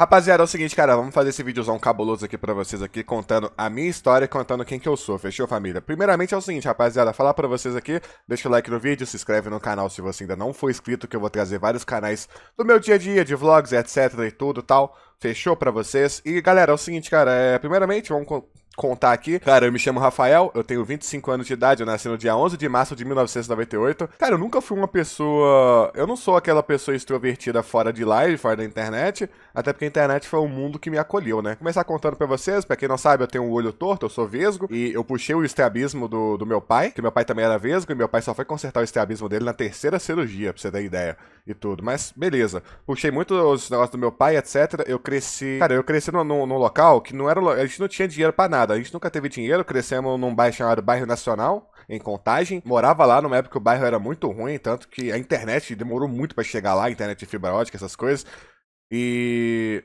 Rapaziada, é o seguinte, cara, vamos fazer esse vídeozão cabuloso aqui pra vocês aqui, contando a minha história, contando quem que eu sou, fechou, família? Primeiramente é o seguinte, rapaziada, falar pra vocês aqui, deixa o like no vídeo, se inscreve no canal se você ainda não for inscrito, que eu vou trazer vários canais do meu dia a dia, de vlogs, etc e tudo tal, fechou pra vocês? E, galera, é o seguinte, cara, é, primeiramente, vamos contar aqui. Cara, eu me chamo Rafael, eu tenho 25 anos de idade, eu nasci no dia 11 de março de 1998. Cara, eu nunca fui uma pessoa. Eu não sou aquela pessoa extrovertida fora de live, fora da internet, até porque a internet foi um mundo que me acolheu, né? Começar contando para vocês, pra quem não sabe, eu tenho um olho torto, eu sou vesgo, e eu puxei o estrabismo do, do meu pai, que meu pai também era vesgo, e meu pai só foi consertar o estrabismo dele na terceira cirurgia, pra você ter ideia e tudo. Mas beleza, puxei muito os negócios do meu pai, etc. Eu cresci. Cara, eu cresci num local que não era. A gente não tinha dinheiro pra nada nada. A gente nunca teve dinheiro, crescemos num bairro chamado Bairro Nacional, em Contagem. Morava lá numa época que o bairro era muito ruim, tanto que a internet demorou muito para chegar lá, internet de fibra ótica, essas coisas. E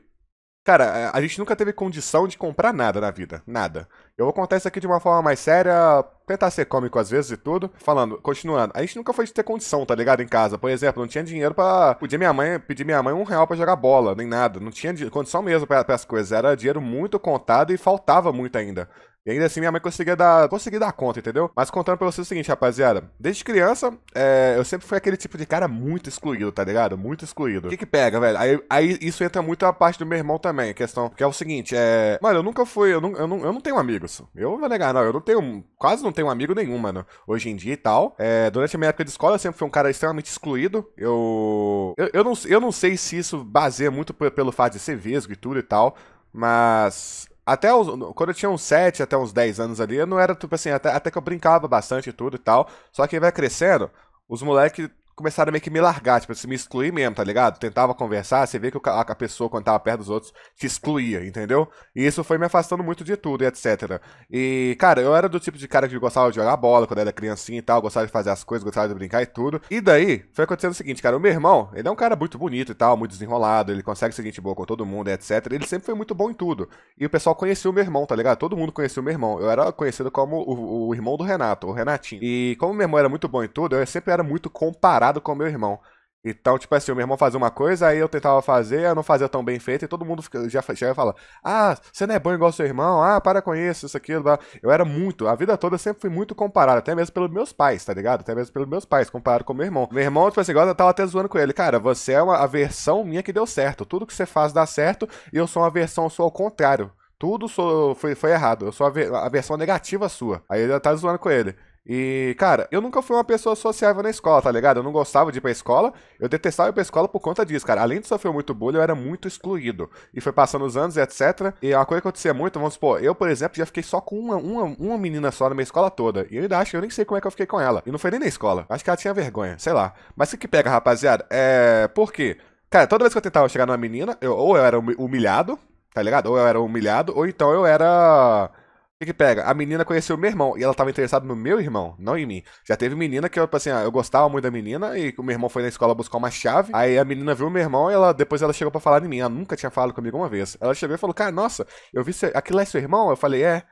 Cara, é, a gente nunca teve condição de comprar nada na vida. Nada. Eu vou contar isso aqui de uma forma mais séria, tentar ser cômico às vezes e tudo. Falando, continuando, a gente nunca foi de ter condição, tá ligado? Em casa. Por exemplo, não tinha dinheiro para Podia minha mãe pedir minha mãe um real pra jogar bola, nem nada. Não tinha condição mesmo para as coisas. Era dinheiro muito contado e faltava muito ainda. E ainda assim minha mãe conseguia dar, conseguia dar conta, entendeu? Mas contando pra vocês o seguinte, rapaziada. Desde criança, é, eu sempre fui aquele tipo de cara muito excluído, tá ligado? Muito excluído. O que que pega, velho? Aí, aí isso entra muito a parte do meu irmão também, a questão. Que é o seguinte, é. Mano, eu nunca fui. Eu não, eu não, eu não tenho amigos. Eu vou negar, não. Eu não tenho. Quase não tenho amigo nenhum, mano. Hoje em dia e tal. É, durante a minha época de escola, eu sempre fui um cara extremamente excluído. Eu. Eu, eu, não, eu não sei se isso baseia muito pelo fato de ser vesgo e tudo e tal. Mas até os, quando eu tinha uns 7 até uns 10 anos ali, eu não era, tipo assim, até, até que eu brincava bastante e tudo e tal. Só que vai crescendo, os moleques começaram meio que me largar, tipo, se me excluir mesmo, tá ligado? Tentava conversar, você vê que a pessoa, quando tava perto dos outros, te excluía, entendeu? E isso foi me afastando muito de tudo e etc. E, cara, eu era do tipo de cara que gostava de jogar bola quando era criancinha e tal, gostava de fazer as coisas, gostava de brincar e tudo. E daí, foi acontecendo o seguinte, cara, o meu irmão, ele é um cara muito bonito e tal, muito desenrolado, ele consegue ser gente boa com todo mundo, etc. Ele sempre foi muito bom em tudo. E o pessoal conhecia o meu irmão, tá ligado? Todo mundo conhecia o meu irmão. Eu era conhecido como o, o irmão do Renato, o Renatinho. E como meu irmão era muito bom em tudo, eu sempre era muito comparado comparado com o meu irmão. Então, tipo assim, o meu irmão fazia uma coisa, aí eu tentava fazer, eu não fazia tão bem feito, e todo mundo já chega e fala: Ah, você não é bom igual seu irmão, ah, para com isso, isso, aquilo. Eu era muito, a vida toda eu sempre fui muito comparado, até mesmo pelos meus pais, tá ligado? Até mesmo pelos meus pais, comparado com meu irmão. Meu irmão, tipo assim, agora eu tava até zoando com ele: Cara, você é uma, a versão minha que deu certo, tudo que você faz dá certo, e eu sou uma versão, eu sou ao contrário. Tudo sou, foi, foi errado. Eu sou a, ver, a versão negativa sua. Aí ele já tá zoando com ele. E, cara, eu nunca fui uma pessoa sociável na escola, tá ligado? Eu não gostava de ir pra escola, eu detestava ir pra escola por conta disso, cara. Além de sofrer muito bullying, eu era muito excluído. E foi passando os anos, etc. E é uma coisa que acontecia muito, vamos supor, eu, por exemplo, já fiquei só com uma, uma, uma menina só na minha escola toda. E eu ainda acho eu nem sei como é que eu fiquei com ela. E não foi nem na escola. Acho que ela tinha vergonha, sei lá. Mas o que pega, rapaziada? É. Por quê? Cara, toda vez que eu tentava chegar numa menina, eu, ou eu era humilhado, tá ligado? Ou eu era humilhado, ou então eu era o que, que, pega? A menina conheceu meu irmão e ela tava interessada no meu irmão, não em mim. Já teve menina que eu, tipo assim, ah, eu gostava muito da menina e o meu irmão foi na escola buscar uma chave. Aí a menina viu o meu irmão e ela, depois ela chegou para falar de mim. Ela nunca tinha falado comigo uma vez. Ela chegou e falou: Cara, nossa, eu vi seu... aquilo é seu irmão? Eu falei: É.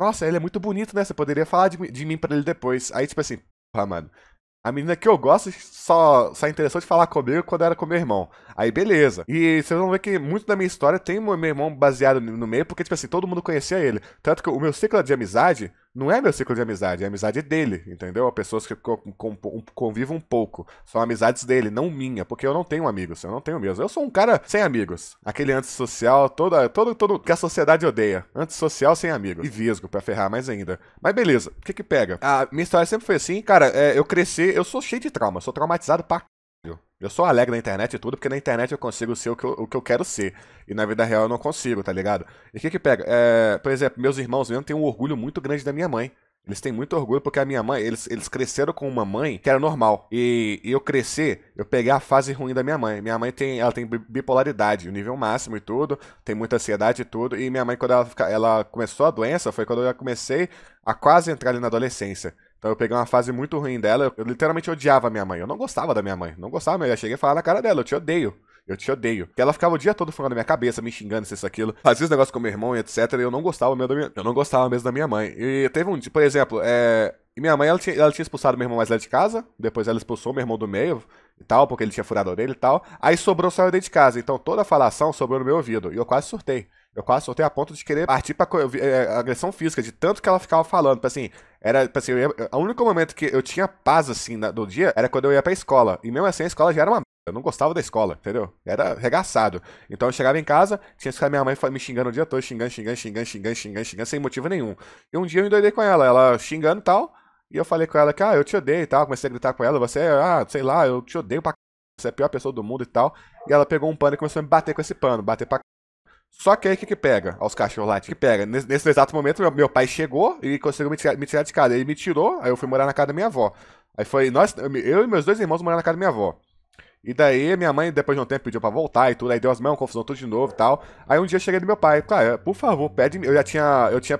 Nossa, ele é muito bonito, né? Você poderia falar de, de mim para ele depois. Aí, tipo assim, porra, mano. A menina que eu gosto só, só interessou de falar comigo quando era com meu irmão. Aí beleza. E vocês vão ver que muito da minha história tem meu irmão baseado no meio, porque, tipo assim, todo mundo conhecia ele. Tanto que o meu ciclo de amizade não é meu ciclo de amizade, é amizade dele, entendeu? Pessoas que convivem um pouco. São amizades dele, não minha, porque eu não tenho amigos, eu não tenho mesmo. Eu sou um cara sem amigos. Aquele antissocial, toda, todo, todo que a sociedade odeia. Antissocial sem amigos. E visgo, pra ferrar mais ainda. Mas beleza, o que que pega? A minha história sempre foi assim, cara, é, eu cresci, eu sou cheio de trauma, sou traumatizado pra eu sou alegre na internet e tudo, porque na internet eu consigo ser o que eu, o que eu quero ser. E na vida real eu não consigo, tá ligado? E o que que pega? É, por exemplo, meus irmãos mesmo têm um orgulho muito grande da minha mãe. Eles têm muito orgulho porque a minha mãe, eles, eles cresceram com uma mãe que era normal. E, e eu crescer, eu peguei a fase ruim da minha mãe. Minha mãe tem, ela tem bipolaridade, o nível máximo e tudo, tem muita ansiedade e tudo. E minha mãe, quando ela, ela começou a doença, foi quando eu comecei a quase entrar ali na adolescência. Então eu peguei uma fase muito ruim dela. Eu literalmente odiava a minha mãe. Eu não gostava da minha mãe. Não gostava mesmo. Eu cheguei a falar na cara dela, eu te odeio. Eu te odeio. Porque ela ficava o dia todo falando na minha cabeça, me xingando, isso, isso, aquilo. Fazia os negócios com meu irmão, etc. E eu não gostava mesmo da minha... Eu não gostava mesmo da minha mãe. E teve um por exemplo, é... E minha mãe, ela tinha, ela tinha expulsado meu irmão mais lá de casa. Depois ela expulsou meu irmão do meio e tal, porque ele tinha furado a orelha e tal. Aí sobrou só eu dentro de casa. Então toda a falação sobrou no meu ouvido. E eu quase surtei. Eu quase soltei a ponto de querer partir pra é, é, agressão física, de tanto que ela ficava falando. Tipo assim, era, tipo assim, o único momento que eu tinha paz, assim, na, do dia, era quando eu ia pra escola. E mesmo assim, a escola já era uma eu não gostava da escola, entendeu? Era regaçado. Então eu chegava em casa, tinha que ficar minha mãe me xingando o dia todo, xingando, xingando, xingando, xingando, xingando, xingando, sem motivo nenhum. E um dia eu endoidei com ela, ela xingando e tal, e eu falei com ela que, ah, eu te odeio e tal, comecei a gritar com ela, você, é, ah, sei lá, eu te odeio pra c... você é a pior pessoa do mundo e tal. E ela pegou um pano e começou a me bater com esse pano, bater pra c... Só que aí o que, que pega? Aos cachorros lá, que pega? Nesse, nesse exato momento, meu, meu, pai chegou e conseguiu me tirar, me tirar de casa. Ele me tirou, aí eu fui morar na casa da minha avó. Aí foi nós, eu e meus dois irmãos morar na casa da minha avó. E daí minha mãe, depois de um tempo, pediu pra voltar e tudo, aí deu as mãos, confusão tudo de novo e tal. Aí um dia eu cheguei do meu pai, cara, ah, por favor, pede. Eu já tinha. Eu tinha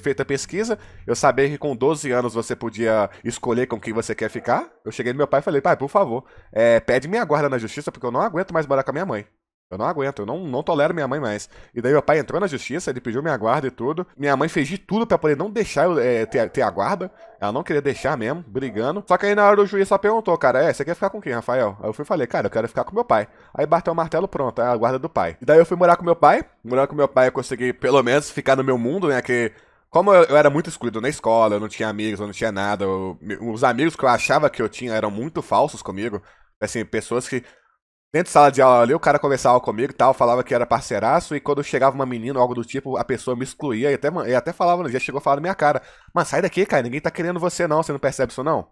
feito a pesquisa, eu sabia que com 12 anos você podia escolher com quem você quer ficar. Eu cheguei do meu pai e falei, pai, por favor, é, pede minha guarda na justiça, porque eu não aguento mais morar com a minha mãe. Eu não aguento, eu não, não tolero minha mãe mais. E daí meu pai entrou na justiça, ele pediu minha guarda e tudo. Minha mãe fez de tudo para poder não deixar eu é, ter, ter a guarda. Ela não queria deixar mesmo, brigando. Só que aí na hora o juiz só perguntou, cara, é, você quer ficar com quem, Rafael? Aí eu fui falei, cara, eu quero ficar com meu pai. Aí bateu o martelo, pronto, é a guarda do pai. E daí eu fui morar com meu pai. morar com meu pai eu consegui, pelo menos, ficar no meu mundo, né, que... Como eu, eu era muito excluído na escola, eu não tinha amigos, eu não tinha nada. Eu, os amigos que eu achava que eu tinha eram muito falsos comigo. Assim, pessoas que dentro de sala de aula ali, o cara conversava comigo e tal, falava que era parceiraço, e quando chegava uma menina ou algo do tipo, a pessoa me excluía e até, e até falava, já chegou a falar na minha cara, mas sai daqui, cara, ninguém tá querendo você não, você não percebe isso não?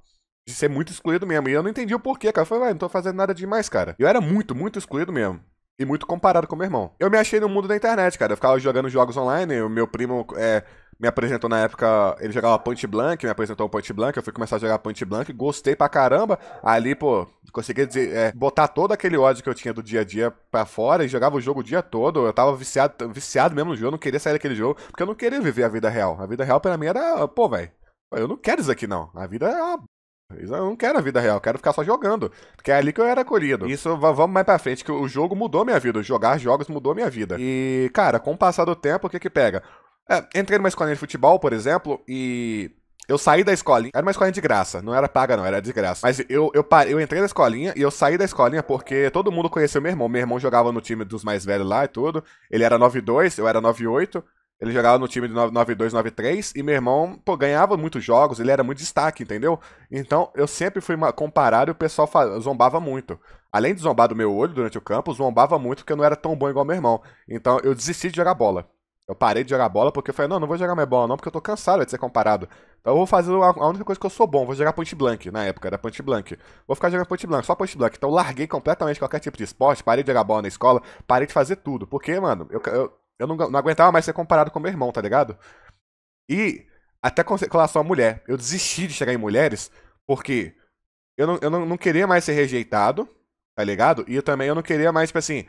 De ser muito excluído mesmo. E eu não entendi o porquê, cara. Eu falei, ué, não tô fazendo nada demais, cara. Eu era muito, muito excluído mesmo. E muito comparado com meu irmão. Eu me achei no mundo da internet, cara. Eu ficava jogando jogos online, o meu primo é, me apresentou na época, ele jogava Point Blank, me apresentou o Point Blank, eu fui começar a jogar Point Blank, gostei pra caramba. Ali, pô, consegui dizer, é, botar todo aquele ódio que eu tinha do dia a dia pra fora e jogava o jogo o dia todo. Eu tava viciado, viciado mesmo no jogo, eu não queria sair daquele jogo, porque eu não queria viver a vida real. A vida real pra mim era, pô, velho, eu não quero isso aqui não. A vida é uma eu não quero a vida real, eu quero ficar só jogando. Porque é ali que eu era colhido. Isso, vamos mais pra frente, que o jogo mudou minha vida. Jogar jogos mudou minha vida. E, cara, com o passar do tempo, o que que pega? É, entrei numa escolinha de futebol, por exemplo, e eu saí da escolinha. Era uma escolinha de graça. Não era paga, não, era de graça. Mas eu, eu, parei, eu entrei na escolinha e eu saí da escolinha porque todo mundo conheceu meu irmão. Meu irmão jogava no time dos mais velhos lá e tudo. Ele era 9-2, eu era 9-8. Ele jogava no time de 9-2, 9-3. E meu irmão, pô, ganhava muitos jogos. Ele era muito destaque, entendeu? Então eu sempre fui comparado e o pessoal zombava muito. Além de zombar do meu olho durante o campo, zombava muito porque eu não era tão bom igual meu irmão. Então eu desisti de jogar bola. Eu parei de jogar bola porque eu falei, não, não vou jogar mais bola não, porque eu tô cansado de ser comparado. Então eu vou fazer a única coisa que eu sou bom, vou jogar point blank, na época era point blank. Vou ficar jogando point blank, só point blank. Então eu larguei completamente qualquer tipo de esporte, parei de jogar bola na escola, parei de fazer tudo. Porque, mano, eu, eu, eu não, não aguentava mais ser comparado com meu irmão, tá ligado? E até com relação à mulher, eu desisti de chegar em mulheres porque eu não, eu não, não queria mais ser rejeitado, tá ligado? E eu também eu não queria mais, tipo assim,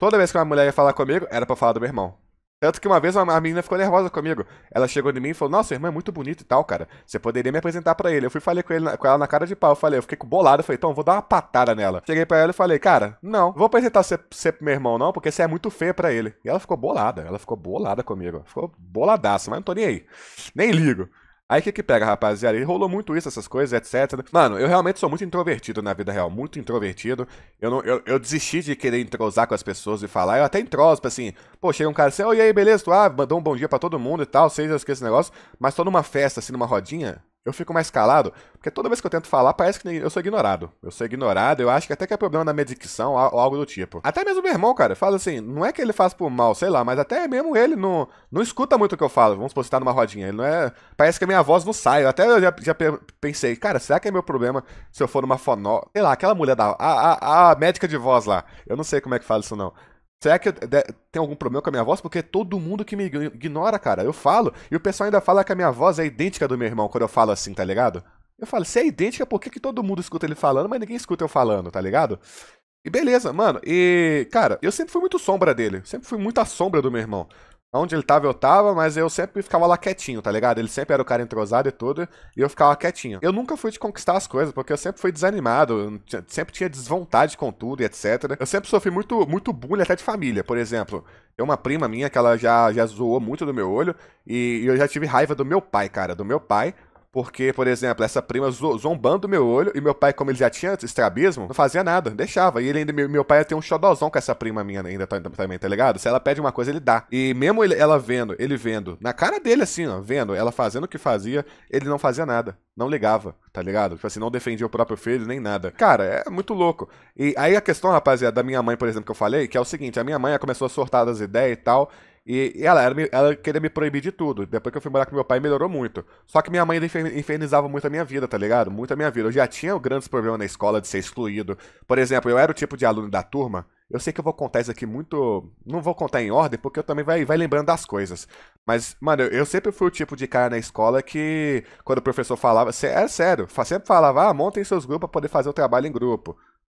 toda vez que uma mulher ia falar comigo, era para falar do meu irmão. Tanto que uma vez uma menina ficou nervosa comigo. Ela chegou em mim e falou: Nossa, irmã é muito bonita e tal, cara. Você poderia me apresentar para ele. Eu fui falei com, ele, com ela na cara de pau. Eu falei, eu fiquei bolado. Eu falei, então, vou dar uma patada nela. Cheguei para ela e falei, cara, não, vou apresentar você, pro meu irmão, não, porque você é muito feia para ele. E ela ficou bolada. Ela ficou bolada comigo. Ficou boladaço, mas não tô nem aí. Nem ligo. Aí o que que pega, rapaziada? Ele rolou muito isso, essas coisas, etc. Mano, eu realmente sou muito introvertido na vida real, muito introvertido. Eu, não, eu, eu desisti de querer entrosar com as pessoas e falar. Eu até entroso, tipo assim, pô, chega um cara assim, oi, e aí, beleza? Tu, ah, mandou um bom dia para todo mundo e tal, seja que esse negócio. Mas tô numa festa, assim, numa rodinha, eu fico mais calado, porque toda vez que eu tento falar, parece que eu sou ignorado. Eu sou ignorado, eu acho que até que é problema na minha dicção ou algo do tipo. Até mesmo meu irmão, cara, fala assim, não é que ele faz por mal, sei lá, mas até mesmo ele não, não escuta muito o que eu falo. Vamos postar tá numa rodinha, ele não é... Parece que a minha voz não sai. Eu até já, já pensei, cara, será que é meu problema se eu for numa fonó... Sei lá, aquela mulher da... A, a, a médica de voz lá. Eu não sei como é que fala isso não. Será que eu, de, tem algum problema com a minha voz? Porque todo mundo que me ignora, cara. Eu falo, e o pessoal ainda fala que a minha voz é idêntica do meu irmão quando eu falo assim, tá ligado? Eu falo, se é idêntica, por que, que todo mundo escuta ele falando, mas ninguém escuta eu falando, tá ligado? E beleza, mano. E, cara, eu sempre fui muito sombra dele. Sempre fui muito a sombra do meu irmão. Onde ele tava, eu tava, mas eu sempre ficava lá quietinho, tá ligado? Ele sempre era o cara entrosado e tudo, e eu ficava quietinho. Eu nunca fui de conquistar as coisas, porque eu sempre fui desanimado, sempre tinha desvontade com tudo e etc. Eu sempre sofri muito, muito bullying até de família, por exemplo. Tem uma prima minha que ela já, já zoou muito do meu olho, e, e eu já tive raiva do meu pai, cara, do meu pai, porque, por exemplo, essa prima zombando do meu olho, e meu pai, como ele já tinha estrabismo, não fazia nada, deixava. E ele ainda, meu pai ia ter um xodozão com essa prima minha ainda também, tá ligado? Se ela pede uma coisa, ele dá. E mesmo ele, ela vendo, ele vendo, na cara dele assim, ó, vendo, ela fazendo o que fazia, ele não fazia nada. Não ligava, tá ligado? Tipo assim, não defendia o próprio filho nem nada. Cara, é muito louco. E aí a questão, rapaziada, da minha mãe, por exemplo, que eu falei, que é o seguinte: a minha mãe começou a sortar das ideias e tal. E ela, era, ela queria me proibir de tudo. Depois que eu fui morar com meu pai, melhorou muito. Só que minha mãe infernizava muito a minha vida, tá ligado? Muito a minha vida. Eu já tinha grandes problemas na escola de ser excluído. Por exemplo, eu era o tipo de aluno da turma. Eu sei que eu vou contar isso aqui muito. Não vou contar em ordem, porque eu também vai, vai lembrando das coisas. Mas, mano, eu sempre fui o tipo de cara na escola que, quando o professor falava. É sério, sempre falava, ah, montem seus grupos pra poder fazer o trabalho em grupo.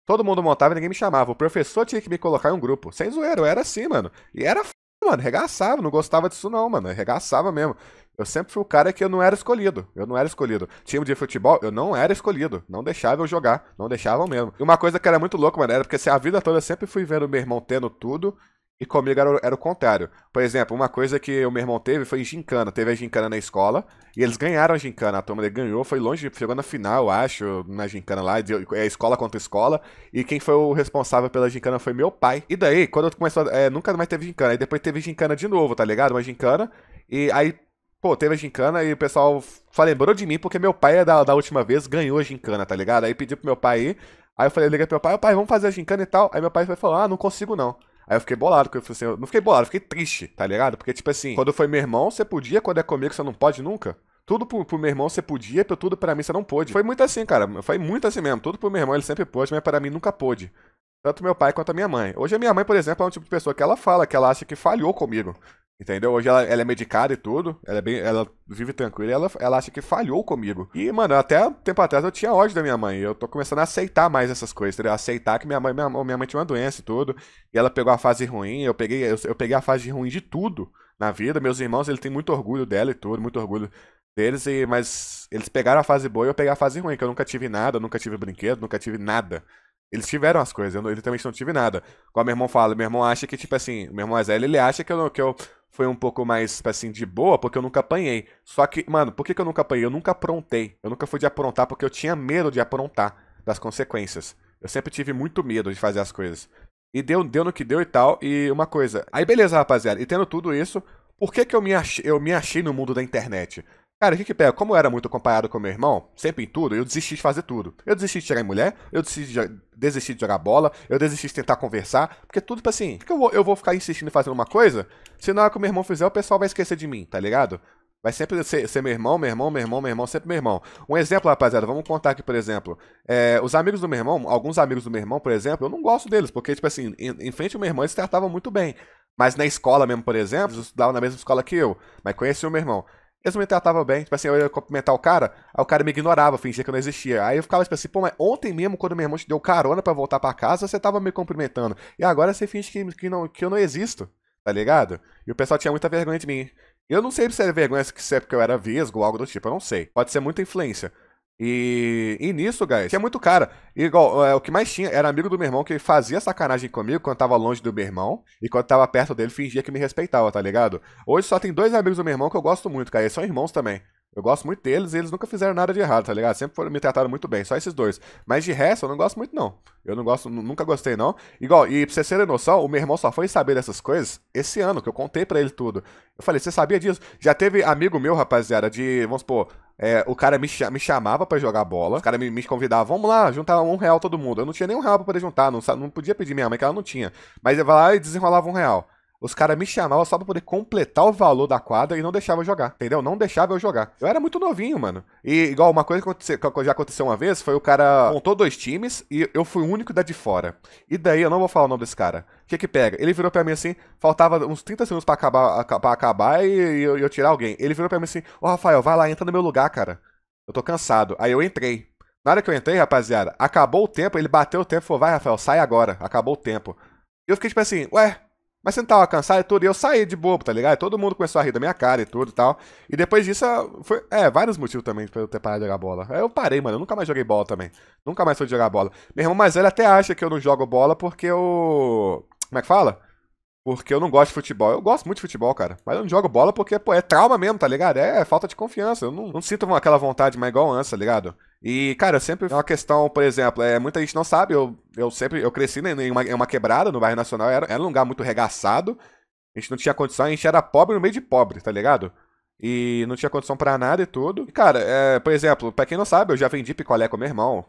Todo mundo montava e ninguém me chamava. O professor tinha que me colocar em um grupo. Sem zoeiro, eu era assim, mano. E era mano, regaçava, não gostava disso não, mano, regaçava mesmo. Eu sempre fui o cara que eu não era escolhido. Eu não era escolhido. Time de futebol, eu não era escolhido. Não deixava eu jogar. Não deixavam mesmo. E uma coisa que era muito louco, mano, era porque assim, a vida toda eu sempre fui vendo meu irmão tendo tudo. E comigo era, era, o contrário. Por exemplo, uma coisa que o meu irmão teve foi gincana. Teve a gincana na escola e eles ganharam a gincana. A turma dele ganhou, foi longe, chegou na final, acho, na gincana lá. É escola contra escola. E quem foi o responsável pela gincana foi meu pai. E daí, quando eu começou... É, nunca mais teve gincana. Aí depois teve gincana de novo, tá ligado? Uma gincana. E aí, pô, teve a gincana e o pessoal falou, lembrou de mim porque meu pai, é da, da última vez, ganhou a gincana, tá ligado? Aí pedi pro meu pai ir. Aí eu falei, liguei pro meu pai, pai, vamos fazer a gincana e tal. Aí meu pai falou, ah, não consigo não. Aí eu fiquei bolado, porque eu falei assim, eu não fiquei bolado, eu fiquei triste, tá ligado? Porque, tipo assim, quando foi meu irmão, você podia, quando é comigo, você não pode nunca. Tudo pro, pro meu irmão você podia, tudo para mim você não pôde. Foi muito assim, cara. Foi muito assim mesmo. Tudo pro meu irmão ele sempre pôde, mas para mim nunca pôde tanto meu pai quanto a minha mãe. Hoje a minha mãe, por exemplo, é um tipo de pessoa que ela fala, que ela acha que falhou comigo. Entendeu? Hoje ela, ela, é medicada e tudo. Ela é bem. Ela vive tranquila ela, ela acha que falhou comigo. E, mano, até tempo atrás eu tinha ódio da minha mãe. Eu tô começando a aceitar mais essas coisas, entendeu? Aceitar que minha mãe, minha, minha mãe tinha uma doença e tudo. E ela pegou a fase ruim. Eu peguei, eu, eu peguei a fase ruim de tudo na vida. Meus irmãos, eles têm muito orgulho dela e tudo, muito orgulho deles. E, mas eles pegaram a fase boa e eu peguei a fase ruim, que eu nunca tive nada, nunca tive brinquedo, nunca tive nada. Eles tiveram as coisas, eu, literalmente não tive nada. Como meu irmão fala, meu irmão acha que, tipo assim, meu irmão mais velho, ele acha que eu, que eu fui um pouco mais, tipo assim, de boa, porque eu nunca apanhei. Só que, mano, por que, que eu nunca apanhei? Eu nunca aprontei. Eu nunca fui de aprontar porque eu tinha medo de aprontar, das consequências. Eu sempre tive muito medo de fazer as coisas. E deu, deu no que deu e tal, e uma coisa. Aí beleza, rapaziada, e tendo tudo isso, por que, que eu, me achei, eu me achei no mundo da internet? Cara, o que que pega? Como eu era muito acompanhado com meu irmão, sempre em tudo, eu desisti de fazer tudo. Eu desisti de chegar em mulher, eu desisti de, desisti de jogar bola, eu desisti de tentar conversar, porque tudo, tipo assim, que eu vou, eu vou ficar insistindo em fazer uma coisa, se na hora que o meu irmão fizer, o pessoal vai esquecer de mim, tá ligado? Vai sempre ser, ser, meu irmão, meu irmão, meu irmão, meu irmão, sempre meu irmão. Um exemplo, rapaziada, vamos contar aqui, por exemplo. É, os amigos do meu irmão, alguns amigos do meu irmão, por exemplo, eu não gosto deles, porque, tipo assim, em, em frente ao meu irmão eles tratavam muito bem. Mas na escola mesmo, por exemplo, eles estudavam na mesma escola que eu, mas conheciam o meu irmão. Eles não me tratavam bem. Tipo assim, eu ia cumprimentar o cara, aí o cara me ignorava, fingia que eu não existia. Aí eu ficava tipo assim, pô, mas ontem mesmo, quando meu irmão te deu carona para voltar para casa, você tava me cumprimentando. E agora você finge que, que, não, que eu não existo, tá ligado? E o pessoal tinha muita vergonha de mim. Eu não sei se era é vergonha se é porque eu era vesgo ou algo do tipo, eu não sei. Pode ser muita influência. E, e nisso, guys, que é muito cara. igual, é, o que mais tinha era amigo do meu irmão que fazia sacanagem comigo quando tava longe do meu irmão. E quando tava perto dele, fingia que me respeitava, tá ligado? Hoje só tem dois amigos do meu irmão que eu gosto muito, cara. Eles são irmãos também. Eu gosto muito deles e eles nunca fizeram nada de errado, tá ligado? Sempre foram, me trataram muito bem, só esses dois. Mas de resto, eu não gosto muito, não. Eu não gosto, nunca gostei, não. Igual, e pra vocês terem noção, o meu irmão só foi saber dessas coisas esse ano, que eu contei para ele tudo. Eu falei, você sabia disso? Já teve amigo meu, rapaziada, de, vamos supor, é, o cara me, me chamava para jogar bola, o cara me, me vamos lá, juntar um real todo mundo. Eu não tinha nem um real pra poder juntar, não, não podia pedir minha mãe, que ela não tinha. Mas eu ia lá e desenrolava um real os caras me chamavam só pra poder completar o valor da quadra e não deixava eu jogar, entendeu? Não deixava eu jogar. Eu era muito novinho, mano. E igual uma coisa que, já aconteceu uma vez foi o cara montou dois times e eu fui o único da de fora. E daí eu não vou falar o nome desse cara. O que que pega? Ele virou pra mim assim, faltava uns 30 segundos para acabar, pra acabar e, e eu, eu, tirar alguém. Ele virou pra mim assim, ô oh, Rafael, vai lá, entra no meu lugar, cara. Eu tô cansado. Aí eu entrei. Na hora que eu entrei, rapaziada, acabou o tempo, ele bateu o tempo e falou, vai, Rafael, sai agora, acabou o tempo. E eu fiquei tipo assim, ué, mas tava cansado e tudo, e eu saí de bobo, tá ligado? E todo mundo começou a rir da minha cara e tudo e tal. E depois disso, foi, é, vários motivos também pra eu ter parado de jogar bola. Eu parei, mano, eu nunca mais joguei bola também. Nunca mais fui jogar bola. Meu irmão mais velho até acha que eu não jogo bola porque eu... Como é que fala? Porque eu não gosto de futebol. Eu gosto muito de futebol, cara. Mas eu não jogo bola porque, pô, é trauma mesmo, tá ligado? É, é falta de confiança. Eu não, não sinto aquela vontade mais igual antes, tá ligado? E, cara, sempre é uma questão, por exemplo, é, muita gente não sabe, eu, eu sempre, eu cresci né, em uma, em uma quebrada no bairro Nacional, era, era um lugar muito regaçado, a gente não tinha condição, a gente era pobre no meio de pobre, tá ligado? E não tinha condição para nada e tudo. E, cara, é, por exemplo, pra quem não sabe, eu já vendi picolé com meu irmão.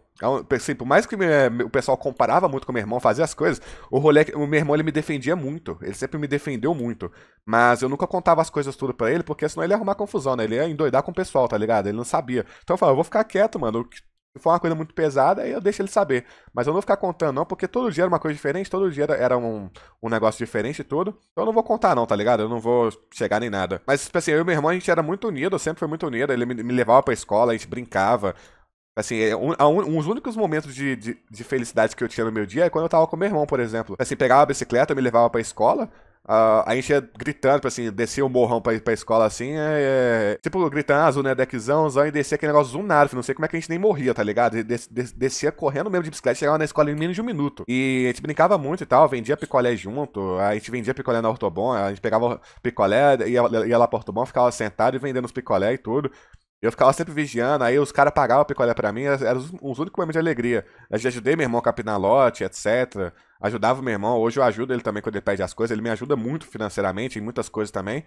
É assim, por mais que é, me, o pessoal comparava muito com meu irmão, fazia as coisas, o rolê, o meu irmão ele me defendia muito. Ele sempre me defendeu muito. Mas eu nunca contava as coisas tudo para ele, porque senão ele ia arrumar confusão, né? Ele ia endoidar com o pessoal, tá ligado? Ele não sabia. Então eu falava, eu vou ficar quieto, mano. Se for uma coisa muito pesada, aí eu deixo ele saber. Mas eu não vou ficar contando, não, porque todo dia era uma coisa diferente, todo dia era um, um negócio diferente e tudo. Então eu não vou contar, não, tá ligado? Eu não vou chegar nem nada. Mas, tipo assim, eu e meu irmão, a gente era muito unido, sempre foi muito unido. Ele me, me levava pra escola, a gente brincava. Assim, é, um, uns únicos momentos de, de, de, felicidade que eu tinha no meu dia é quando eu tava com meu irmão, por exemplo. Assim, pegava a bicicleta, me levava pra escola a, a gente ia gritando, assim, descia o morrão pra, pra escola assim, é, é, tipo, gritando azul, ah, né? Deckzão, zão, e descia aquele negócio zunado, não sei como é que a gente nem morria, tá ligado? Des, des, descia correndo mesmo de bicicleta, chegava na escola em menos de um minuto. E a gente brincava muito e tal, vendia picolé junto, a gente vendia picolé na Ortobon, a gente pegava picolé, ia, ia lá pra Ortobon, ficava sentado e vendendo os picolé e tudo. Eu ficava sempre vigiando, aí os caras pagavam picolé pra mim, eram os, os únicos momentos de alegria. Eu já ajudei meu irmão a capinar lote, etc. Ajudava meu irmão, hoje eu ajudo ele também quando ele pede as coisas, ele me ajuda muito financeiramente, em muitas coisas também.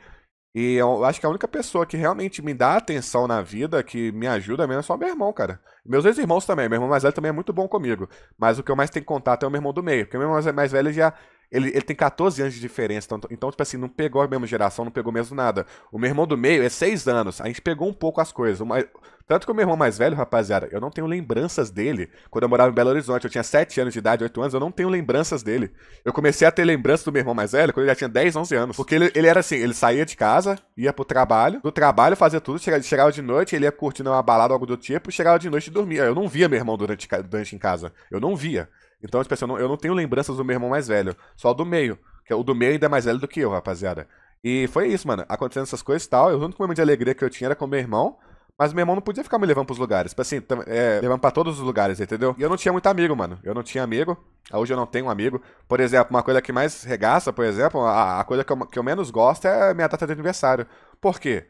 E eu acho que a única pessoa que realmente me dá atenção na vida, que me ajuda mesmo, é só meu irmão, cara. Meus dois irmãos também. Meu irmão mais velho também é muito bom comigo. Mas o que eu mais tenho contato é o meu irmão do meio. Porque o meu irmão mais velho já ele, ele tem 14 anos de diferença, então, então, tipo assim, não pegou a mesma geração, não pegou mesmo nada. O meu irmão do meio é 6 anos, a gente pegou um pouco as coisas. Uma, tanto que o meu irmão mais velho, rapaziada, eu não tenho lembranças dele. Quando eu morava em Belo Horizonte, eu tinha 7 anos de idade, 8 anos, eu não tenho lembranças dele. Eu comecei a ter lembranças do meu irmão mais velho quando ele já tinha 10, 11 anos. Porque ele, ele era assim, ele saía de casa, ia pro trabalho, do trabalho fazia tudo, chegava, chegava de noite, ele ia curtindo uma balada ou algo do tipo, chegava de noite e dormia. Eu não via meu irmão durante, durante em casa. Eu não via. Então, tipo assim, eu não, eu não tenho lembranças do meu irmão mais velho, só do meio. que é O do meio ainda é mais velho do que eu, rapaziada. E foi isso, mano. Acontecendo essas coisas e tal. O único momento de alegria que eu tinha era com meu irmão. Mas meu irmão não podia ficar me levando pros lugares. Tipo assim, é, levando pra todos os lugares, entendeu? E eu não tinha muito amigo, mano. Eu não tinha amigo. Hoje eu não tenho um amigo. Por exemplo, uma coisa que mais regaça, por exemplo, a, a coisa que eu, que eu menos gosto é a minha data de aniversário. Por quê?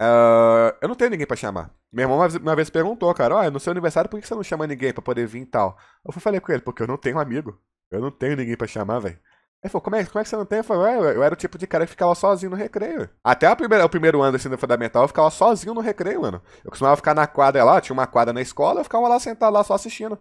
Uh, eu não tenho ninguém para chamar. Meu irmão uma, vez perguntou, cara, olha, no seu aniversário por que você não chama ninguém para poder vir e tal? Eu falei com ele, porque eu não tenho amigo. Eu não tenho ninguém para chamar, velho. Ele falou, como é, como é que você não tem? Eu falei, eu, eu era o tipo de cara que ficava sozinho no recreio. Até primeira, o primeiro ano assim, do ensino fundamental, eu ficava sozinho no recreio, mano. Eu costumava ficar na quadra lá, tinha uma quadra na escola, eu ficava lá sentado lá só assistindo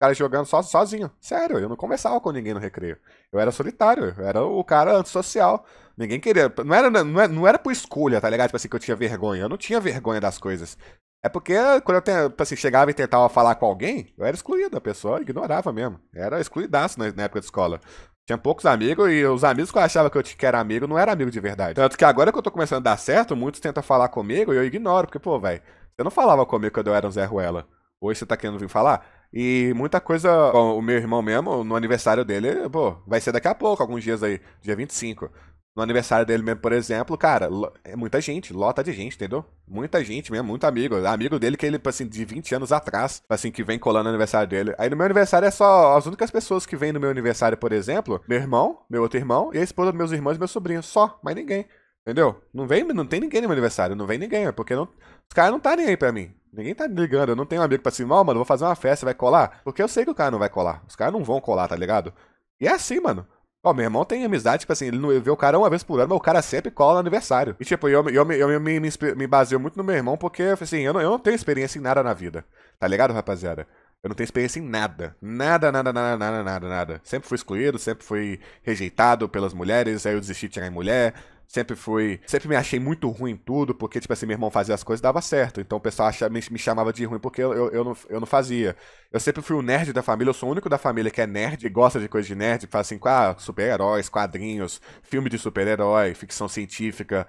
cara jogando so, sozinho. Sério, eu não conversava com ninguém no recreio. Eu era solitário, eu era o cara antissocial. Ninguém queria. Não era, não era, é, não era por escolha, tá ligado? Tipo assim, que eu tinha vergonha. Eu não tinha vergonha das coisas. É porque quando eu tenho, tipo assim, chegava e tentava falar com alguém, eu era excluído, a pessoa ignorava mesmo. Era excluidaço na, na época de escola. Tinha poucos amigos e os amigos que eu achava que eu que era amigo não era amigo de verdade. Tanto que agora que eu tô começando a dar certo, muitos tentam falar comigo e eu ignoro, porque, pô, velho, você não falava comigo quando eu era um Zé Ruela. Hoje você tá querendo vir falar? E muita coisa. Bom, o meu irmão mesmo, no aniversário dele, pô, vai ser daqui a pouco, alguns dias aí, dia 25. No aniversário dele mesmo, por exemplo, cara, é muita gente, lota de gente, entendeu? Muita gente mesmo, muito amigo. Amigo dele que ele, tipo assim, de 20 anos atrás, tipo assim, que vem colando no aniversário dele. Aí no meu aniversário é só as únicas pessoas que vêm no meu aniversário, por exemplo, meu irmão, meu outro irmão, e a esposa dos meus irmãos e meu sobrinho Só, mais ninguém. Entendeu? Não vem, não tem ninguém no meu aniversário, não vem ninguém, é porque não, os caras não tá nem aí pra mim. Ninguém tá ligando, eu não tenho um amigo pra assim, mal, mano, vou fazer uma festa, vai colar? Porque eu sei que o cara não vai colar. Os caras não vão colar, tá ligado? E é assim, mano. Ó, meu irmão tem amizade, tipo assim, ele não vê o cara uma vez por ano, mas o cara sempre cola no aniversário. E tipo, eu, eu, eu, eu me, me, me baseio muito no meu irmão, porque, assim, eu não, eu não tenho experiência em nada na vida. Tá ligado, rapaziada? Eu não tenho experiência em nada. Nada, nada, nada, nada, nada, nada. Sempre fui excluído, sempre fui rejeitado pelas mulheres, aí eu desisti de chegar em mulher sempre fui. Sempre me achei muito ruim em tudo, porque, tipo assim, meu irmão fazia as coisas e dava certo. Então o pessoal acha, me, me, chamava de ruim porque eu, eu, eu, não, eu não fazia. Eu sempre fui o nerd da família, eu sou o único da família que é nerd, e gosta de coisa de nerd, faz assim, ah, super-heróis, quadrinhos, filme de super-herói, ficção científica.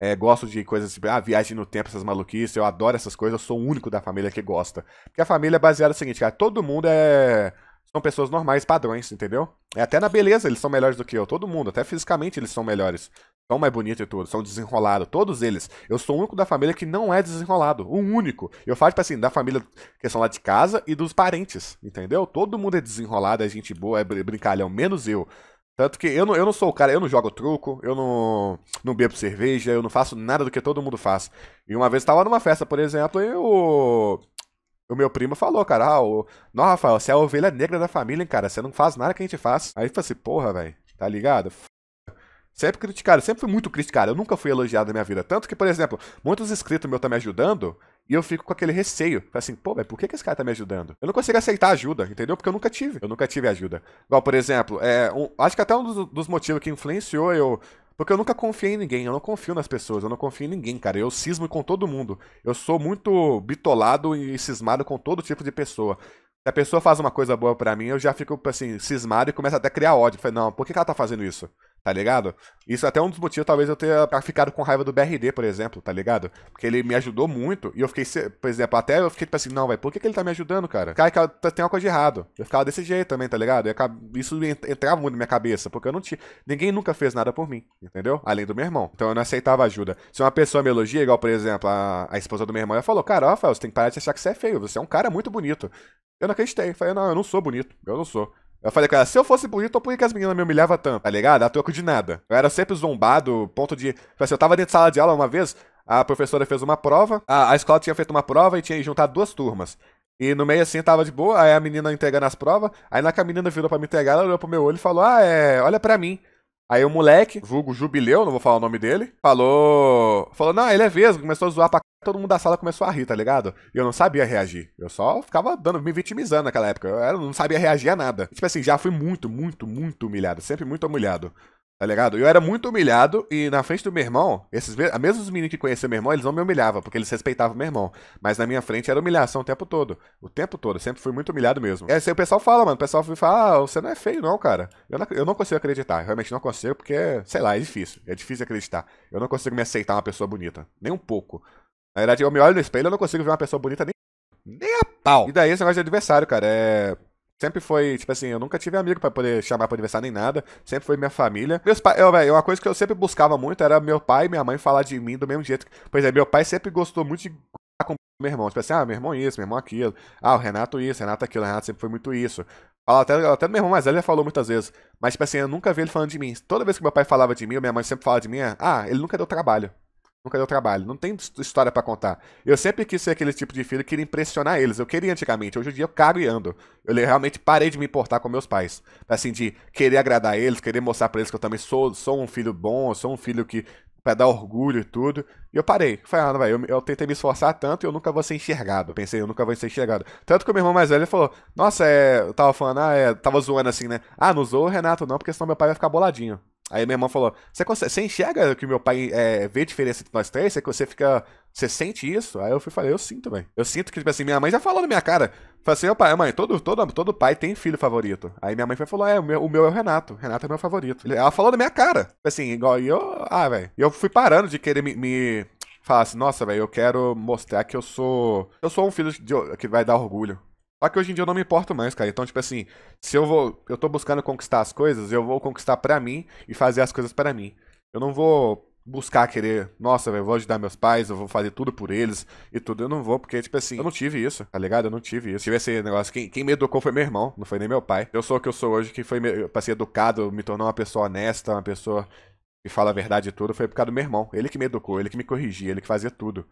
É, gosto de coisas tipo, ah, viagem no tempo, essas maluquices, eu adoro essas coisas, eu sou o único da família que gosta. Porque a família é baseada no seguinte, cara, todo mundo é. São pessoas normais, padrões, entendeu? É até na beleza eles são melhores do que eu, todo mundo, até fisicamente eles são melhores são mais bonitos e tudo, são desenrolados. Todos eles. Eu sou o único da família que não é desenrolado. Um único. Eu falo, tipo assim, da família que são lá de casa e dos parentes, entendeu? Todo mundo é desenrolado, é gente boa, é brincalhão, menos eu. Tanto que eu não, eu não sou o cara, eu não jogo truco, eu não, não bebo cerveja, eu não faço nada do que todo mundo faz. E uma vez eu tava numa festa, por exemplo, e o. O meu primo falou, cara, ah, o... não, Rafael, você é a ovelha negra da família, hein, cara, você não faz nada que a gente faz. Aí eu falei assim, porra, velho, tá ligado? Sempre criticado, sempre fui muito criticado, eu nunca fui elogiado na minha vida. Tanto que, por exemplo, muitos inscritos meus estão me ajudando e eu fico com aquele receio. Falei assim, pô, mas por que, que esse cara tá me ajudando? Eu não consigo aceitar ajuda, entendeu? Porque eu nunca tive. Eu nunca tive ajuda. Igual, por exemplo, é, um, acho que até um dos, dos motivos que influenciou eu porque eu nunca confiei em ninguém, eu não confio nas pessoas, eu não confio em ninguém, cara. Eu cismo com todo mundo. Eu sou muito bitolado e cismado com todo tipo de pessoa. Se a pessoa faz uma coisa boa para mim, eu já fico, assim, cismado e começo até a criar ódio. Falei, não, por que ela tá fazendo isso? tá ligado? Isso é até um dos motivos, talvez, eu tenha ficado com raiva do BRD, por exemplo, tá ligado? Porque ele me ajudou muito e eu fiquei, por exemplo, até eu fiquei tipo assim, não, vai por que, que ele tá me ajudando, cara? Cara, tá, tem uma coisa de errado. Eu ficava desse jeito também, tá ligado? Eu, isso entrava muito na minha cabeça, porque eu não tinha. Ninguém nunca fez nada por mim, entendeu? Além do meu irmão. Então eu não aceitava ajuda. Se uma pessoa me elogia, igual, por exemplo, a, a esposa do meu irmão, ela falou: Cara, Rafael, você tem que parar de achar que você é feio, você é um cara muito bonito. Eu não acreditei. Eu falei, não, eu não sou bonito, eu não sou. Eu falei com ela, se eu fosse bonito, eu então por que as meninas me humilhavam tanto, tá ligado? A troco de nada. Eu era sempre zombado, ponto de... Tipo assim, eu tava dentro de sala de aula uma vez, a professora fez uma prova, a, a escola tinha feito uma prova e tinha juntado duas turmas. E no meio assim tava de boa, aí a menina entregando as provas, aí na que a menina virou pra me entregar, ela olhou pro meu olho e falou, ah, é, olha pra mim. Aí o moleque, vulgo Jubileu, não vou falar o nome dele, falou. Falou, não, ele é vesgo, começou a zoar pra todo mundo da sala começou a rir, tá ligado? E eu não sabia reagir. Eu só ficava dando, me vitimizando naquela época. Eu não sabia reagir a nada. tipo assim, já fui muito, muito, muito humilhado. Sempre muito humilhado tá ligado? Eu era muito humilhado e na frente do meu irmão, esses mesmos os meninos que conheciam meu irmão, eles não me humilhavam, porque eles respeitavam meu irmão. Mas na minha frente era humilhação o tempo todo. O tempo todo, sempre fui muito humilhado mesmo. É assim, o pessoal fala, mano, o pessoal fala, ah, você não é feio não, cara. Eu não, eu não consigo acreditar, realmente não consigo, porque, sei lá, é difícil, é difícil acreditar. Eu não consigo me aceitar uma pessoa bonita, nem um pouco. Na verdade, eu me olho no espelho e eu não consigo ver uma pessoa bonita nem, nem a pau. E daí esse negócio de adversário, cara, é... Sempre foi, tipo assim, eu nunca tive amigo para poder chamar pra aniversário nem nada. Sempre foi minha família. Meus pais, eu, é, véio, é uma coisa que eu sempre buscava muito era meu pai e minha mãe falar de mim do mesmo jeito. Pois é, meu pai sempre gostou muito de com meu irmão. Tipo assim, ah, meu irmão isso, meu irmão aquilo. Ah, o Renato isso, Renato aquilo. O Renato sempre foi muito isso. Fala até, até meu irmão mais velho já falou muitas vezes. Mas, tipo assim, eu nunca vi ele falando de mim. Toda vez que meu pai falava de mim, ou minha mãe sempre falava de mim, é, ah, ele nunca deu trabalho. Nunca deu trabalho. Não tem história para contar. Eu sempre quis ser aquele tipo de filho que queria impressionar eles. Eu queria antigamente. Hoje em dia eu cago e ando. Eu realmente parei de me importar com meus pais. Assim, de querer agradar eles, querer mostrar pra eles que eu também sou, sou um filho bom, sou um filho que. pra dar orgulho e tudo. E eu parei. Falei, ah, não, eu, eu, tentei me esforçar tanto e eu nunca vou ser enxergado. Eu pensei, eu nunca vou ser enxergado. Tanto que o meu irmão mais velho falou, nossa, é. Eu tava falando, ah, é. Tava zoando assim, né? Ah, não zoou o Renato não, porque senão meu pai vai ficar boladinho. Aí minha irmã falou: você, consegue, você enxerga que meu pai é, vê diferença entre nós três? Você fica. Você sente isso? Aí eu fui falei, eu sinto, velho. Eu sinto que, tipo assim, minha mãe já falou na minha cara. Falei assim, pai, mãe, todo, todo, todo pai tem filho favorito. Aí minha mãe foi falou, é, o meu, o meu é o Renato. Renato é meu favorito. Ela falou na minha cara. Tipo assim, igual e eu. Ah, velho. E eu fui parando de querer me, me falar assim, nossa, velho, eu quero mostrar que eu sou. Eu sou um filho de, que vai dar orgulho. Só que hoje em dia eu não me importo mais, cara. Então, tipo assim, se eu vou. Eu tô buscando conquistar as coisas, eu vou conquistar para mim e fazer as coisas para mim. Eu não vou buscar querer, nossa, eu vou ajudar meus pais, eu vou fazer tudo por eles e tudo. Eu não vou, porque, tipo assim, eu não tive isso, tá ligado? Eu não tive isso. Tive esse negócio. Quem, quem me educou foi meu irmão, não foi nem meu pai. Eu sou o que eu sou hoje, que foi. pra ser educado, me tornou uma pessoa honesta, uma pessoa que fala a verdade e tudo, foi por causa do meu irmão. Ele que me educou, ele que me corrigia, ele que fazia tudo.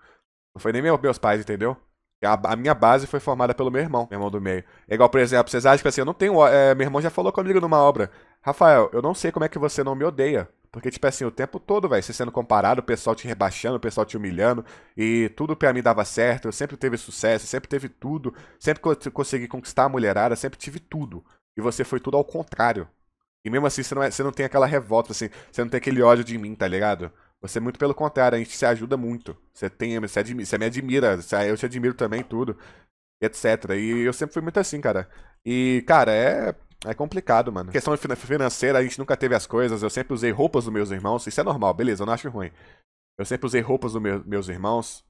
Não foi nem meu, meus pais, entendeu? A, a, minha base foi formada pelo meu irmão, meu irmão do meio. É igual, por exemplo, vocês acham que assim, eu não tenho. É, meu irmão já falou comigo numa obra. Rafael, eu não sei como é que você não me odeia. Porque, tipo assim, o tempo todo, velho, você sendo comparado, o pessoal te rebaixando, o pessoal te humilhando, e tudo pra mim dava certo, eu sempre teve sucesso, sempre teve tudo, sempre consegui conquistar a mulherada, sempre tive tudo. E você foi tudo ao contrário. E mesmo assim, você não, é, você não tem aquela revolta, assim, você não tem aquele ódio de mim, tá ligado? Você, muito pelo contrário, a gente se ajuda muito. Você tem, você, admi, você me admira, você, eu te admiro também, tudo, etc. E eu sempre fui muito assim, cara. E, cara, é, é complicado, mano. questão financeira, a gente nunca teve as coisas. Eu sempre usei roupas dos meus irmãos. Isso é normal, beleza, eu não acho ruim. Eu sempre usei roupas dos meus irmãos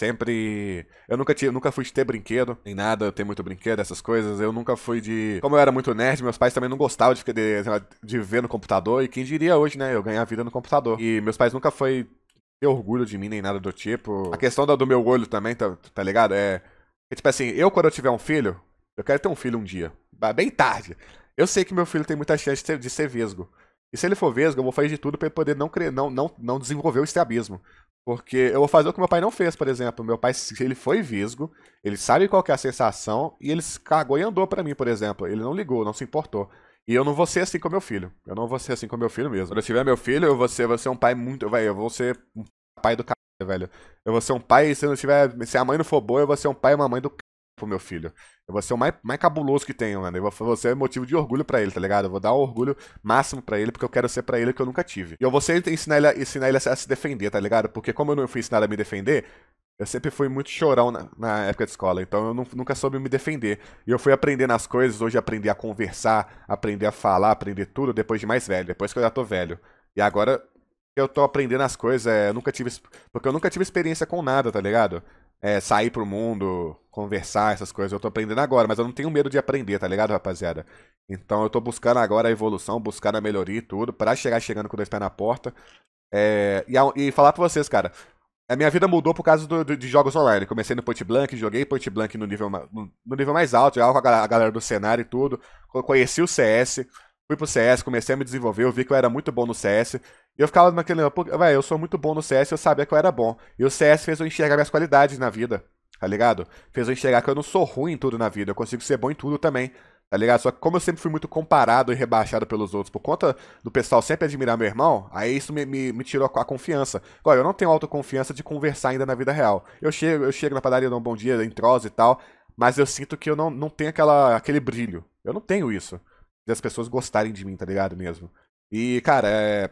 sempre. Eu nunca tinha, nunca fui de ter brinquedo, nem nada, ter muito brinquedo, essas coisas. Eu nunca fui de. Como eu era muito nerd, meus pais também não gostavam de, de, de ver no computador. E quem diria hoje, né? Eu ganhar vida no computador. E meus pais nunca foi ter orgulho de mim, nem nada do tipo. A questão do, do meu olho também, tá, tá ligado? É, é. Tipo assim, eu quando eu tiver um filho, eu quero ter um filho um dia. Bem tarde. Eu sei que meu filho tem muita chance de ser, de ser vesgo. E se ele for vesgo, eu vou fazer de tudo para ele poder não, não, não, não desenvolver o estrabismo. Porque eu vou fazer o que meu pai não fez, por exemplo. Meu pai, ele foi visgo, ele sabe qual é a sensação e ele cagou e andou para mim, por exemplo. Ele não ligou, não se importou. E eu não vou ser assim com meu filho. Eu não vou ser assim com meu filho mesmo. Quando eu tiver meu filho, eu vou ser, vou ser um pai muito. Velho, eu vou ser um pai do c... velho. Eu vou ser um pai, se eu não tiver. Se a mãe não for boa, eu vou ser um pai e uma mãe do pro meu filho. Eu vou ser o mais, mais cabuloso que tenho, mano. Eu vou, ser motivo de orgulho para ele, tá ligado? Eu vou dar o orgulho máximo para ele, porque eu quero ser para ele o que eu nunca tive. E eu vou sempre ensinar ele, a, ensinar ele a se defender, tá ligado? Porque como eu não fui ensinado a me defender, eu sempre fui muito chorão na, na época de escola, então eu não, nunca soube me defender. E eu fui aprendendo as coisas, hoje aprender a conversar, aprender a falar, aprender tudo depois de mais velho, depois que eu já tô velho. E agora eu tô aprendendo as coisas, é, nunca tive. Porque eu nunca tive experiência com nada, tá ligado? é, sair pro mundo, conversar, essas coisas. Eu tô aprendendo agora, mas eu não tenho medo de aprender, tá ligado, rapaziada? Então eu tô buscando agora a evolução, buscando a melhoria e tudo, para chegar chegando com dois pés na porta. É, e, e, falar pra vocês, cara, a minha vida mudou por causa do, do, de jogos online. Comecei no Point Blank, joguei Point Blank no nível, no, no nível mais alto, já com a, a galera do cenário e tudo. Conheci o CS, fui pro CS, comecei a me desenvolver, eu vi que eu era muito bom no CS eu ficava naquele, velho, eu sou muito bom no CS, eu sabia que eu era bom. E o CS fez eu enxergar minhas qualidades na vida, tá ligado? Fez eu enxergar que eu não sou ruim em tudo na vida, eu consigo ser bom em tudo também, tá ligado? Só que como eu sempre fui muito comparado e rebaixado pelos outros por conta do pessoal sempre admirar meu irmão, aí isso me, me, me tirou a confiança. Agora, eu não tenho autoconfiança de conversar ainda na vida real. Eu chego, eu chego na padaria, dou um bom dia, em e tal, mas eu sinto que eu não, não tenho aquela, aquele brilho. Eu não tenho isso. Das pessoas gostarem de mim, tá ligado mesmo? E, cara, é,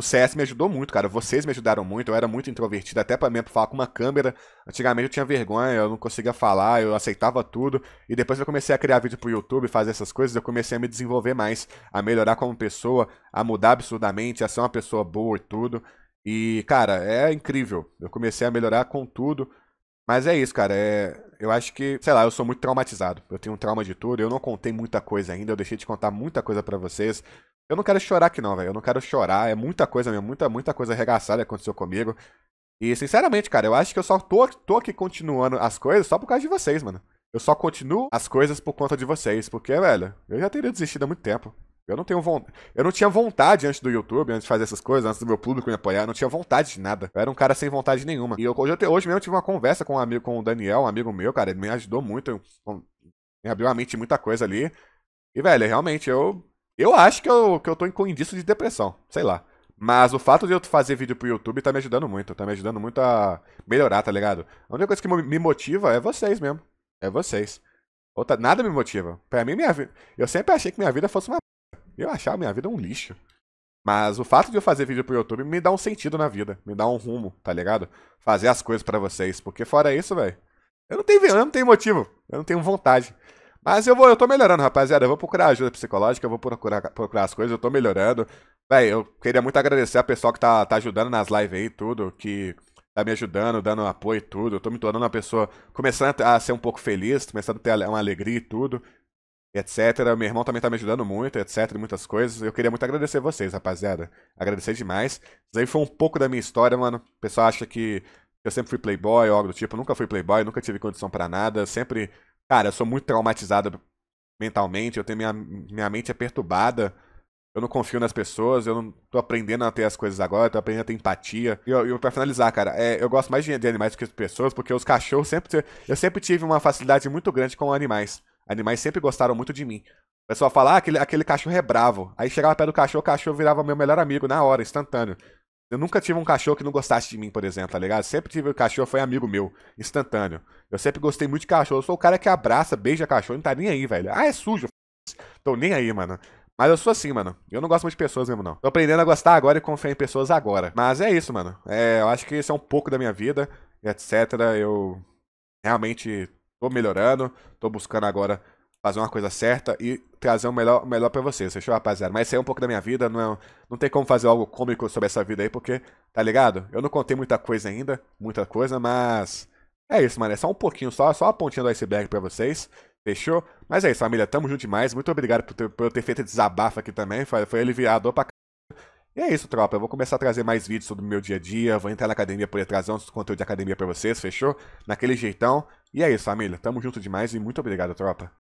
o CS me ajudou muito, cara. Vocês me ajudaram muito. Eu era muito introvertido, até pra mim, pra falar com uma câmera. Antigamente eu tinha vergonha, eu não conseguia falar, eu aceitava tudo. E depois eu comecei a criar vídeo pro YouTube, fazer essas coisas, eu comecei a me desenvolver mais, a melhorar como pessoa, a mudar absurdamente, a ser uma pessoa boa e tudo. E, cara, é incrível. Eu comecei a melhorar com tudo. Mas é isso, cara. É... Eu acho que, sei lá, eu sou muito traumatizado. Eu tenho um trauma de tudo. Eu não contei muita coisa ainda. Eu deixei de contar muita coisa para vocês. Eu não quero chorar aqui não, velho. Eu não quero chorar. É muita coisa mesmo. Muita, muita coisa arregaçada aconteceu comigo. E, sinceramente, cara, eu acho que eu só tô, tô aqui continuando as coisas só por causa de vocês, mano. Eu só continuo as coisas por conta de vocês. Porque, velho, eu já teria desistido há muito tempo. Eu não tenho vontade. Eu não tinha vontade antes do YouTube, antes de fazer essas coisas, antes do meu público me apoiar. Eu não tinha vontade de nada. Eu era um cara sem vontade nenhuma. E eu, hoje, eu, hoje mesmo eu tive uma conversa com um amigo, com o Daniel, um amigo meu, cara. Ele me ajudou muito. Eu, me abriu a mente muita coisa ali. E, velho, realmente, eu eu acho que eu, que eu tô com indício de depressão, sei lá. Mas o fato de eu fazer vídeo pro YouTube tá me ajudando muito, tá me ajudando muito a melhorar, tá ligado? A única coisa que me motiva é vocês mesmo. É vocês. Outra, nada me motiva. Pra mim, minha vida. Eu sempre achei que minha vida fosse uma. Eu achava minha vida um lixo. Mas o fato de eu fazer vídeo pro YouTube me dá um sentido na vida, me dá um rumo, tá ligado? Fazer as coisas para vocês, porque fora isso, velho, eu não tenho eu não tenho motivo, eu não tenho vontade. Mas eu vou, eu tô melhorando, rapaziada. Eu vou procurar ajuda psicológica, eu vou procurar, procurar as coisas, eu tô melhorando. Véi, eu queria muito agradecer a pessoal que tá, tá ajudando nas lives aí, tudo, que tá me ajudando, dando apoio e tudo. Eu tô me tornando uma pessoa, começando a ser um pouco feliz, começando a ter uma alegria e tudo, etc. Meu irmão também tá me ajudando muito, etc, muitas coisas. Eu queria muito agradecer vocês, rapaziada. Agradecer demais. Isso aí foi um pouco da minha história, mano. O pessoal acha que eu sempre fui playboy ou algo do tipo. Eu nunca fui playboy, nunca tive condição para nada. Sempre Cara, eu sou muito traumatizado mentalmente, eu tenho minha, minha mente é perturbada. Eu não confio nas pessoas, eu não tô aprendendo a ter as coisas agora, tô aprendendo a ter empatia. E eu, eu pra finalizar, cara, é, eu gosto mais de, de, animais do que de pessoas, porque os cachorros sempre. Eu sempre tive uma facilidade muito grande com animais. Animais sempre gostaram muito de mim. O pessoal fala, ah, aquele, aquele cachorro é bravo. Aí chegava perto do cachorro, o cachorro virava meu melhor amigo na hora, instantâneo. Eu nunca tive um cachorro que não gostasse de mim, por exemplo, tá ligado? Sempre tive um cachorro, foi amigo meu, instantâneo. Eu sempre gostei muito de cachorro. Eu sou o cara que abraça, beija cachorro, não tá nem aí, velho. Ah, é sujo. Tô nem aí, mano. Mas eu sou assim, mano. Eu não gosto muito de pessoas mesmo, não. Tô aprendendo a gostar agora e confiar em pessoas agora. Mas é isso, mano. É, eu acho que isso é um pouco da minha vida, etc. Eu realmente tô melhorando. Tô buscando agora fazer uma coisa certa e trazer o melhor, melhor para vocês, fechou, rapaziada? Mas isso aí é um pouco da minha vida, não, é, não tem como fazer algo cômico sobre essa vida aí, porque, tá ligado? Eu não contei muita coisa ainda, muita coisa, mas é isso, mano, é só um pouquinho, só, só a pontinha do iceberg para vocês, fechou? Mas é isso, família, tamo junto demais, muito obrigado por, ter, por eu ter feito esse desabafo aqui também, foi, foi aliviador pra e é isso, tropa. Eu vou começar a trazer mais vídeos sobre o meu dia a dia. Vou entrar na academia por trazer uns conteúdo de academia para vocês, fechou? Naquele jeitão. E é isso, família. Tamo junto demais e muito obrigado, tropa.